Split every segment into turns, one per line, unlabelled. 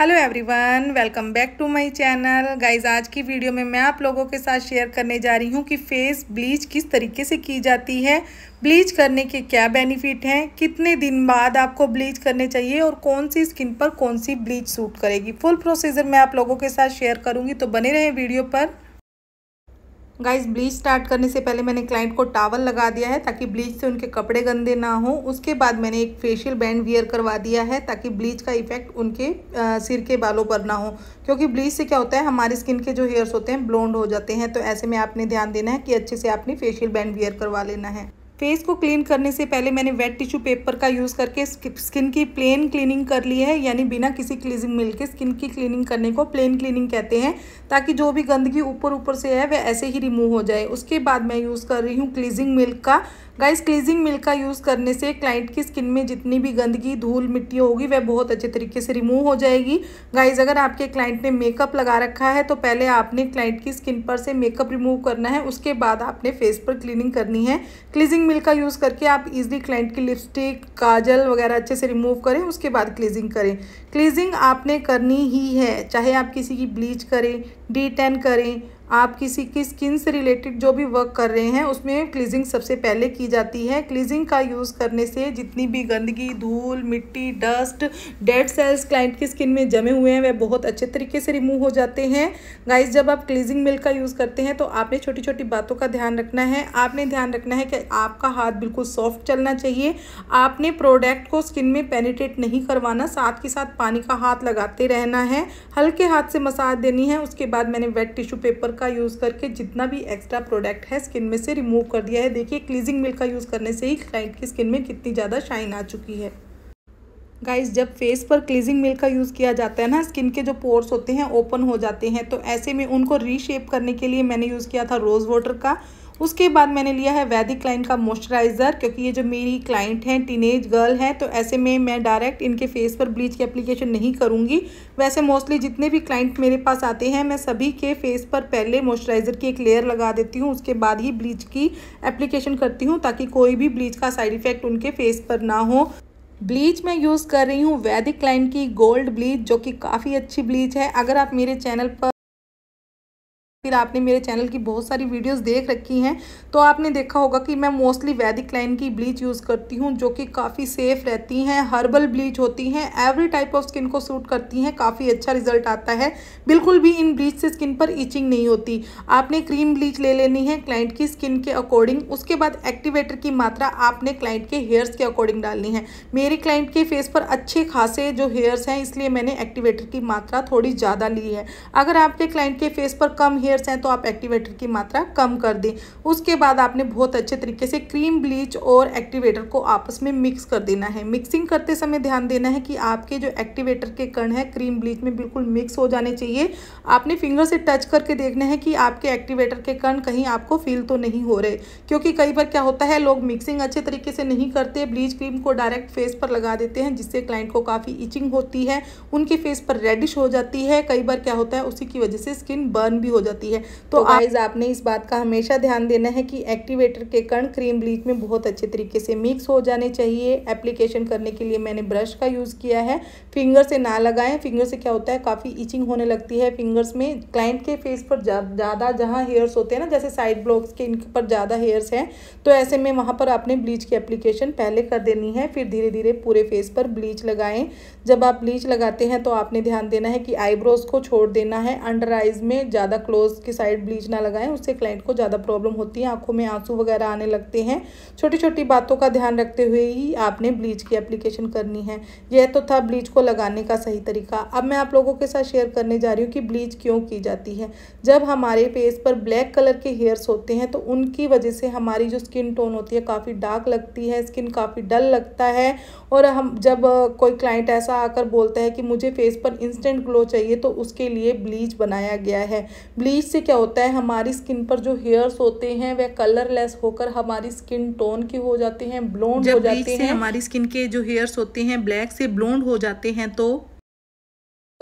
hello everyone welcome back to my channel guys आज की video में मैं आप लोगों के साथ शेयर करने जा रही हूँ कि फेस ब्लीच किस तरीके से की जाती है ब्लीच करने के क्या बेनिफिट हैं कितने दिन बाद आपको ब्लीच करने चाहिए और कौन सी स्किन पर कौन सी ब्लीच सूट करेगी फुल प्रोसीजर मैं आप लोगों के साथ शेयर करूँगी तो बने रहें वीडियो पर गाइस ब्लीच स्टार्ट करने से पहले मैंने क्लाइंट को टावल लगा दिया है ताकि ब्लीच से उनके कपड़े गंदे ना हो उसके बाद मैंने एक फेशियल बैंड वियर करवा दिया है ताकि ब्लीच का इफेक्ट उनके आ, सिर के बालों पर ना हो क्योंकि ब्लीच से क्या होता है हमारी स्किन के जो हेयर्स होते हैं ब्लोंड हो जाते हैं तो ऐसे में आपने ध्यान देना है कि अच्छे से आपने फेशियल बैंड वियर करवा लेना है फेस को क्लीन करने से पहले मैंने वेट टिश्यू पेपर का यूज़ करके स्किन की प्लेन क्लीनिंग कर ली है यानी बिना किसी क्लीजिंग मिल के स्किन की क्लीनिंग करने को प्लेन क्लीनिंग कहते हैं ताकि जो भी गंदगी ऊपर ऊपर से है वह ऐसे ही रिमूव हो जाए उसके बाद मैं यूज़ कर रही हूँ क्लीजिंग मिल्क का गाइस क्लीजिंग मिल्क का यूज़ करने से क्लाइंट की स्किन में जितनी भी गंदगी धूल मिट्टी होगी वह बहुत अच्छे तरीके से रिमूव हो जाएगी गाइस अगर आपके क्लाइंट ने मेकअप लगा रखा है तो पहले आपने क्लाइंट की स्किन पर से मेकअप रिमूव करना है उसके बाद आपने फेस पर क्लीनिंग करनी है क्लीजिंग मिल्क का यूज़ करके आप इजीली क्लाइंट की लिपस्टिक काजल वगैरह अच्छे से रिमूव करें उसके बाद क्लीजिंग करें क्लीजिंग आपने करनी ही है चाहे आप किसी की ब्लीच करें डी टेन करें आप किसी की स्किन से रिलेटेड जो भी वर्क कर रहे हैं उसमें क्लीजिंग सबसे पहले की जाती है क्लीजिंग का यूज़ करने से जितनी भी गंदगी धूल मिट्टी डस्ट डेड सेल्स क्लाइंट की स्किन में जमे हुए हैं वह बहुत अच्छे तरीके से रिमूव हो जाते हैं गाइस जब आप क्लीजिंग मिल्क का यूज़ करते हैं तो आपने छोटी छोटी बातों का ध्यान रखना है आपने ध्यान रखना है कि आपका हाथ बिल्कुल सॉफ्ट चलना चाहिए आपने प्रोडक्ट को स्किन में पेनिटेट नहीं करवाना साथ के साथ पानी का हाथ लगाते रहना है हल्के हाथ से मसाज देनी है उसके बाद मैंने वेट टिश्यू पेपर का यूज़ करके जितना भी एक्स्ट्रा प्रोडक्ट है स्किन में से रिमूव कर दिया है देखिए क्लीजिंग मिल्क का यूज़ करने से ही क्लाइंट की स्किन में कितनी ज़्यादा शाइन आ चुकी है गाइस जब फेस पर क्लीजिंग मिल्क का यूज़ किया जाता है ना स्किन के जो पोर्स होते हैं ओपन हो जाते हैं तो ऐसे में उनको रीशेप करने के लिए मैंने यूज़ किया था रोज़ वाटर का उसके बाद मैंने लिया है वैदिक क्लाइंट का मॉइस्चराइज़र क्योंकि ये जो मेरी क्लाइंट हैं टीनेज गर्ल हैं तो ऐसे में मैं डायरेक्ट इनके फेस पर ब्लीच की एप्लीकेशन नहीं करूँगी वैसे मोस्टली जितने भी क्लाइंट मेरे पास आते हैं मैं सभी के फेस पर पहले मॉइस्चराइज़र की एक लेयर लगा देती हूँ उसके बाद ही ब्लीच की एप्लीकेशन करती हूँ ताकि कोई भी ब्लीच का साइड इफ़ेक्ट उनके फेस पर ना हो ब्लीच मैं यूज़ कर रही हूँ वैदिक लाइन की गोल्ड ब्लीच जो कि काफ़ी अच्छी ब्लीच है अगर आप मेरे चैनल पर फिर आपने मेरे चैनल की बहुत सारी वीडियोस देख रखी हैं तो आपने देखा होगा कि मैं मोस्टली वैदिक लाइन की ब्लीच यूज़ करती हूँ जो कि काफ़ी सेफ रहती हैं हर्बल ब्लीच होती हैं एवरी टाइप ऑफ स्किन को सूट करती हैं काफ़ी अच्छा रिजल्ट आता है बिल्कुल भी इन ब्लीच से स्किन पर ईचिंग नहीं होती आपने क्रीम ब्लीच ले लेनी है क्लाइंट की स्किन के अकॉर्डिंग उसके बाद एक्टिवेटर की मात्रा आपने क्लाइंट के हेयर्स के अकॉर्डिंग डालनी है मेरे क्लाइंट के फेस पर अच्छे खासे जो हेयर्स हैं इसलिए मैंने एक्टिवेटर की मात्रा थोड़ी ज़्यादा ली है अगर आपके क्लाइंट के फेस पर कम हेयर हेयर्स हैं तो आप एक्टिवेटर की मात्रा कम कर दें उसके बाद आपने बहुत अच्छे तरीके से क्रीम ब्लीच और एक्टिवेटर को आपस में मिक्स कर देना है मिक्सिंग करते समय ध्यान देना है कि आपके जो एक्टिवेटर के कण हैं क्रीम ब्लीच में बिल्कुल मिक्स हो जाने चाहिए आपने फिंगर से टच करके देखना है कि आपके एक्टिवेटर के कण कहीं आपको फील तो नहीं हो रहे क्योंकि कई बार क्या होता है लोग मिक्सिंग अच्छे तरीके से नहीं करते ब्लीच क्रीम को डायरेक्ट फेस पर लगा देते हैं जिससे क्लाइंट को काफ़ी इचिंग होती है उनके फेस पर रेडिश हो जाती है कई बार क्या होता है उसी की वजह से स्किन बर्न भी हो जाती है होती है तो, तो आइज आपने इस बात का हमेशा ध्यान देना है कि एक्टिवेटर के कण क्रीम ब्लीच में बहुत अच्छे तरीके से मिक्स हो जाने चाहिए एप्लीकेशन करने के लिए मैंने ब्रश का यूज़ किया है फिंगर से ना लगाएं फिंगर से क्या होता है काफ़ी इचिंग होने लगती है फिंगर्स में क्लाइंट के फेस पर ज़्यादा जहाँ हेयर्स होते हैं ना जैसे साइड ब्लॉक्स के इनके पर ज़्यादा हेयर्स हैं तो ऐसे में वहाँ पर आपने ब्लीच की एप्लीकेशन पहले कर देनी है फिर धीरे धीरे पूरे फेस पर ब्लीच लगाएं जब आप ब्लीच लगाते हैं तो आपने ध्यान देना है कि आईब्रोज को छोड़ देना है अंडर आइज में ज़्यादा क्लोज नोज़ की साइड ब्लीच ना लगाएं उससे क्लाइंट को ज़्यादा प्रॉब्लम होती है आंखों में आंसू वगैरह आने लगते हैं छोटी छोटी बातों का ध्यान रखते हुए ही आपने ब्लीच की एप्लीकेशन करनी है यह तो था ब्लीच को लगाने का सही तरीका अब मैं आप लोगों के साथ शेयर करने जा रही हूँ कि ब्लीच क्यों की जाती है जब हमारे फेस पर ब्लैक कलर के हेयर्स होते हैं तो उनकी वजह से हमारी जो स्किन टोन होती है काफ़ी डार्क लगती है स्किन काफ़ी डल लगता है और हम जब कोई क्लाइंट ऐसा आकर बोलता है कि मुझे फेस पर इंस्टेंट ग्लो चाहिए तो उसके लिए ब्लीच बनाया गया है ब्लीच ब्लीच से क्या होता है हमारी स्किन पर जो हेयर्स होते हैं वह कलरलेस होकर हमारी स्किन टोन के हो जाते हैं ब्लोंड हो जाते हैं हमारी स्किन के जो हेयर्स होते हैं ब्लैक से ब्लोंड हो जाते हैं तो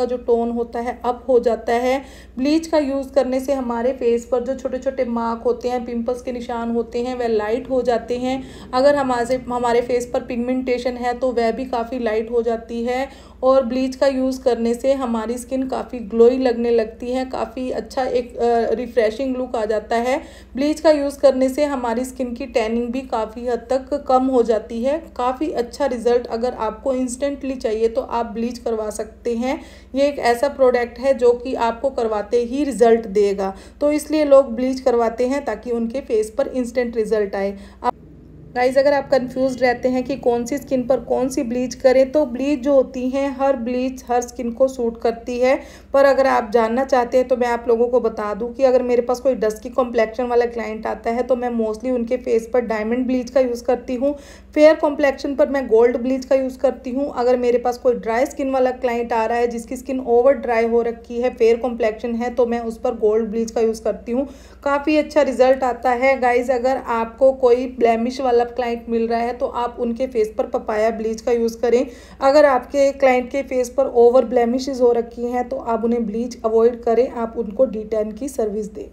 का जो टोन होता है अप हो जाता है ब्लीच का यूज़ करने से हमारे फेस पर जो छोटे छोटे मार्क होते हैं पिंपल्स के निशान होते हैं वह लाइट हो जाते हैं अगर हमारे हमारे फेस पर पिगमेंटेशन है तो वह भी काफ़ी लाइट हो जाती है और ब्लीच का यूज़ करने से हमारी स्किन काफ़ी ग्लोई लगने लगती है काफ़ी अच्छा एक रिफ़्रेशिंग लुक आ जाता है ब्लीच का यूज़ करने से हमारी स्किन की टैनिंग भी काफ़ी हद तक कम हो जाती है काफ़ी अच्छा रिज़ल्ट अगर आपको इंस्टेंटली चाहिए तो आप ब्लीच करवा सकते हैं ये एक ऐसा प्रोडक्ट है जो कि आपको करवाते ही रिज़ल्ट देगा तो इसलिए लोग ब्लीच करवाते हैं ताकि उनके फेस पर इंस्टेंट रिज़ल्ट आए गाइज अगर आप कंफ्यूज रहते हैं कि कौन सी स्किन पर कौन सी ब्लीच करें तो ब्लीच जो होती हैं हर ब्लीच हर स्किन को सूट करती है पर अगर आप जानना चाहते हैं तो मैं आप लोगों को बता दूं कि अगर मेरे पास कोई डस्की कॉम्प्लेक्शन वाला क्लाइंट आता है तो मैं मोस्टली उनके फेस पर डायमंड ब्लीच का यूज़ करती हूँ फेयर कॉम्प्लेक्शन पर मैं गोल्ड ब्लीच का यूज़ करती हूँ अगर मेरे पास कोई ड्राई स्किन वाला क्लाइंट आ रहा है जिसकी स्किन ओवर ड्राई हो रखी है फेयर कॉम्प्लेक्शन है तो मैं उस पर गोल्ड ब्लीच का यूज़ करती हूँ काफ़ी अच्छा रिजल्ट आता है गाइज अगर आपको कोई ब्लैमिश वाला आप क्लाइंट मिल रहा है तो आप उनके फेस पर पपाया ब्लीच का यूज़ करें अगर आपके क्लाइंट के फेस पर ओवर ब्लैमिशेज हो रखी हैं तो आप उन्हें ब्लीच अवॉइड करें आप उनको डी की सर्विस दें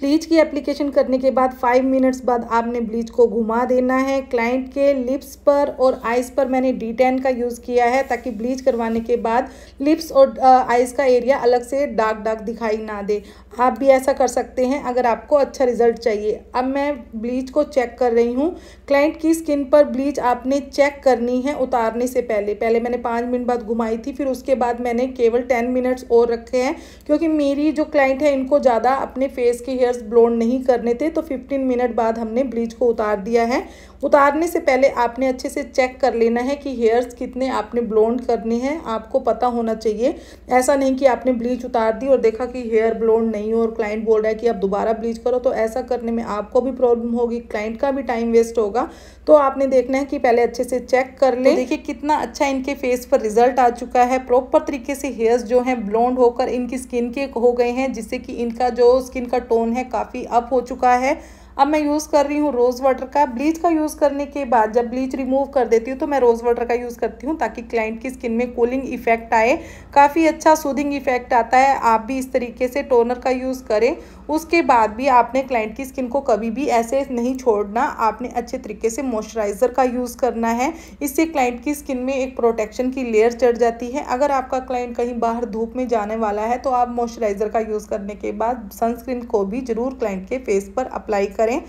ब्लीच की एप्लीकेशन करने के बाद फाइव मिनट्स बाद आपने ब्लीच को घुमा देना है क्लाइंट के लिप्स पर और आइज़ पर मैंने डी टेन का यूज़ किया है ताकि ब्लीच करवाने के बाद लिप्स और आइज़ का एरिया अलग से डार्क डार्क दिखाई ना दे आप भी ऐसा कर सकते हैं अगर आपको अच्छा रिजल्ट चाहिए अब मैं ब्लीच को चेक कर रही हूँ क्लाइंट की स्किन पर ब्लीच आपने चेक करनी है उतारने से पहले पहले मैंने पाँच मिनट बाद घुमाई थी फिर उसके बाद मैंने केवल टेन मिनट्स और रखे हैं क्योंकि मेरी जो क्लाइंट है इनको ज़्यादा अपने फेस के हेयर हेयर्स ब्लोन नहीं करने थे तो 15 मिनट बाद हमने ब्लीच को उतार दिया है उतारने से पहले आपने अच्छे से चेक कर लेना है कि हेयर्स कितने आपने ब्लोन करने हैं आपको पता होना चाहिए ऐसा नहीं कि आपने ब्लीच उतार दी और देखा कि हेयर ब्लोन नहीं हो और क्लाइंट बोल रहा है कि आप दोबारा ब्लीच करो तो ऐसा करने में आपको भी प्रॉब्लम होगी क्लाइंट का भी टाइम वेस्ट होगा तो आपने देखना है कि पहले अच्छे से चेक कर लें तो देखिए कितना अच्छा इनके फेस पर रिजल्ट आ चुका है प्रॉपर तरीके से हेयर्स जो हैं ब्लोंड होकर इनकी स्किन के हो गए हैं जिससे कि इनका जो स्किन का टोन है है काफ़ी अप हो चुका है अब मैं यूज़ कर रही हूँ रोज़ वाटर का ब्लीच का यूज़ करने के बाद जब ब्लीच रिमूव कर देती हूँ तो मैं रोज़ वाटर का यूज़ करती हूँ ताकि क्लाइंट की स्किन में कूलिंग इफेक्ट आए काफ़ी अच्छा सूदिंग इफेक्ट आता है आप भी इस तरीके से टोनर का यूज़ करें उसके बाद भी आपने क्लाइंट की स्किन को कभी भी ऐसे नहीं छोड़ना आपने अच्छे तरीके से मॉइस्चराइज़र का यूज़ करना है इससे क्लाइंट की स्किन में एक प्रोटेक्शन की लेयर चढ़ जाती है अगर आपका क्लाइंट कहीं बाहर धूप में जाने वाला है तो आप मॉइस्चराइज़र का यूज़ करने के बाद सनस्क्रीन को भी ज़रूर क्लाइंट के फेस पर अप्लाई करें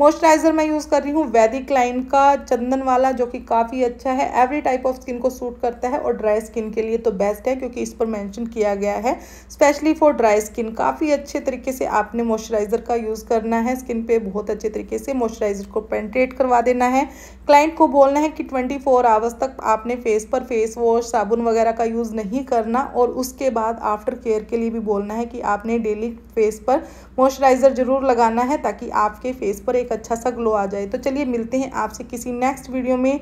मॉइस्चराइज़र मैं यूज़ कर रही हूँ वैदिक लाइन का चंदन वाला जो कि काफ़ी अच्छा है एवरी टाइप ऑफ स्किन को सूट करता है और ड्राई स्किन के लिए तो बेस्ट है क्योंकि इस पर मेंशन किया गया है स्पेशली फॉर ड्राई स्किन काफ़ी अच्छे तरीके से आपने मॉइस्चराइज़र का यूज़ करना है स्किन पे बहुत अच्छे तरीके से मॉइस्चराइज़र को पेंट्रेट करवा देना है क्लाइंट को बोलना है कि 24 फोर आवर्स तक आपने फेस पर फेस वॉश साबुन वगैरह का यूज़ नहीं करना और उसके बाद आफ्टर केयर के लिए भी बोलना है कि आपने डेली फेस पर मॉइस्चराइज़र ज़रूर लगाना है ताकि आपके फेस पर एक अच्छा सा ग्लो आ जाए तो चलिए मिलते हैं आपसे किसी नेक्स्ट वीडियो में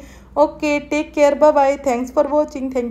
okay take care bye bye thanks for watching thank